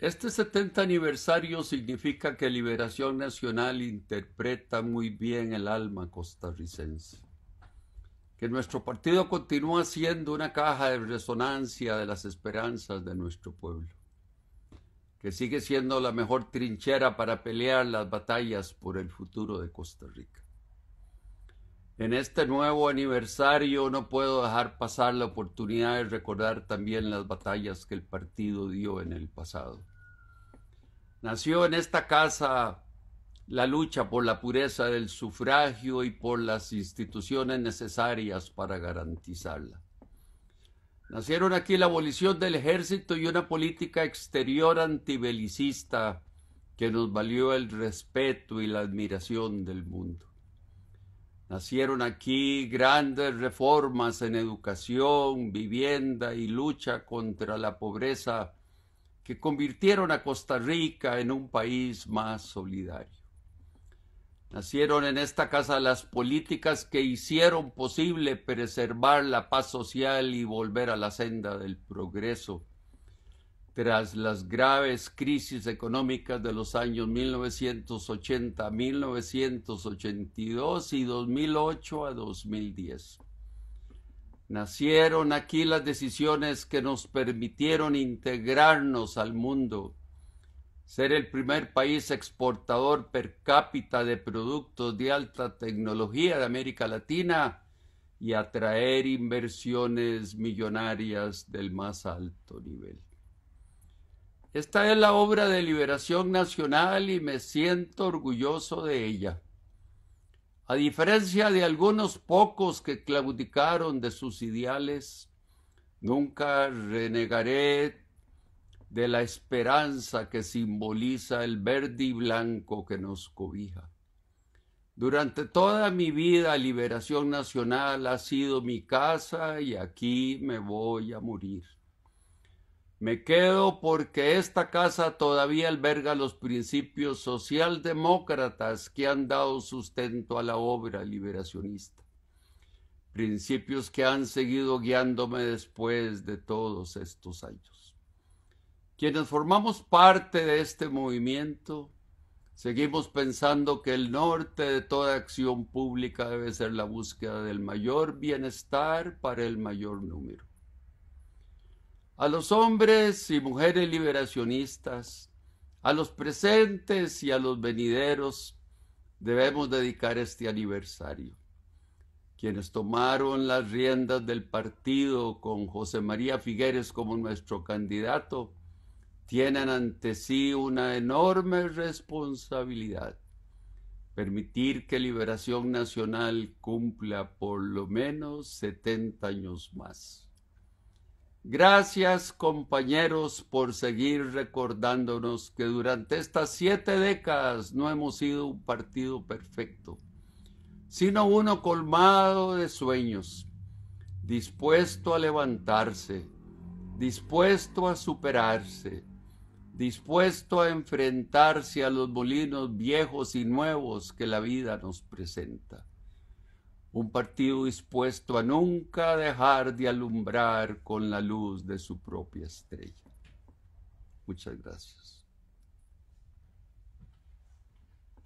Este 70 aniversario significa que Liberación Nacional interpreta muy bien el alma costarricense, que nuestro partido continúa siendo una caja de resonancia de las esperanzas de nuestro pueblo, que sigue siendo la mejor trinchera para pelear las batallas por el futuro de Costa Rica. En este nuevo aniversario no puedo dejar pasar la oportunidad de recordar también las batallas que el partido dio en el pasado. Nació en esta casa la lucha por la pureza del sufragio y por las instituciones necesarias para garantizarla. Nacieron aquí la abolición del ejército y una política exterior antibelicista que nos valió el respeto y la admiración del mundo. Nacieron aquí grandes reformas en educación, vivienda y lucha contra la pobreza que convirtieron a Costa Rica en un país más solidario. Nacieron en esta casa las políticas que hicieron posible preservar la paz social y volver a la senda del progreso. Tras las graves crisis económicas de los años 1980, 1982 y 2008 a 2010. Nacieron aquí las decisiones que nos permitieron integrarnos al mundo, ser el primer país exportador per cápita de productos de alta tecnología de América Latina y atraer inversiones millonarias del más alto nivel. Esta es la obra de liberación nacional y me siento orgulloso de ella. A diferencia de algunos pocos que claudicaron de sus ideales, nunca renegaré de la esperanza que simboliza el verde y blanco que nos cobija. Durante toda mi vida Liberación Nacional ha sido mi casa y aquí me voy a morir. Me quedo porque esta casa todavía alberga los principios socialdemócratas que han dado sustento a la obra liberacionista, principios que han seguido guiándome después de todos estos años. Quienes formamos parte de este movimiento, seguimos pensando que el norte de toda acción pública debe ser la búsqueda del mayor bienestar para el mayor número a los hombres y mujeres liberacionistas, a los presentes y a los venideros, debemos dedicar este aniversario. Quienes tomaron las riendas del partido con José María Figueres como nuestro candidato, tienen ante sí una enorme responsabilidad. Permitir que Liberación Nacional cumpla por lo menos 70 años más. Gracias compañeros por seguir recordándonos que durante estas siete décadas no hemos sido un partido perfecto, sino uno colmado de sueños, dispuesto a levantarse, dispuesto a superarse, dispuesto a enfrentarse a los molinos viejos y nuevos que la vida nos presenta un partido dispuesto a nunca dejar de alumbrar con la luz de su propia estrella. Muchas gracias.